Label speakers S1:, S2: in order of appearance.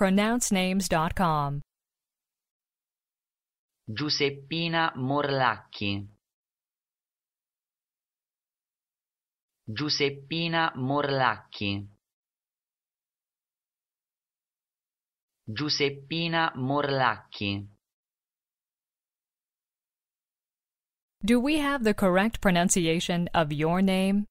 S1: pronouncenames.com.
S2: Giuseppina Morlacchi. Giuseppina Morlacchi. Giuseppina Morlacchi.
S1: Do we have the correct pronunciation of your name?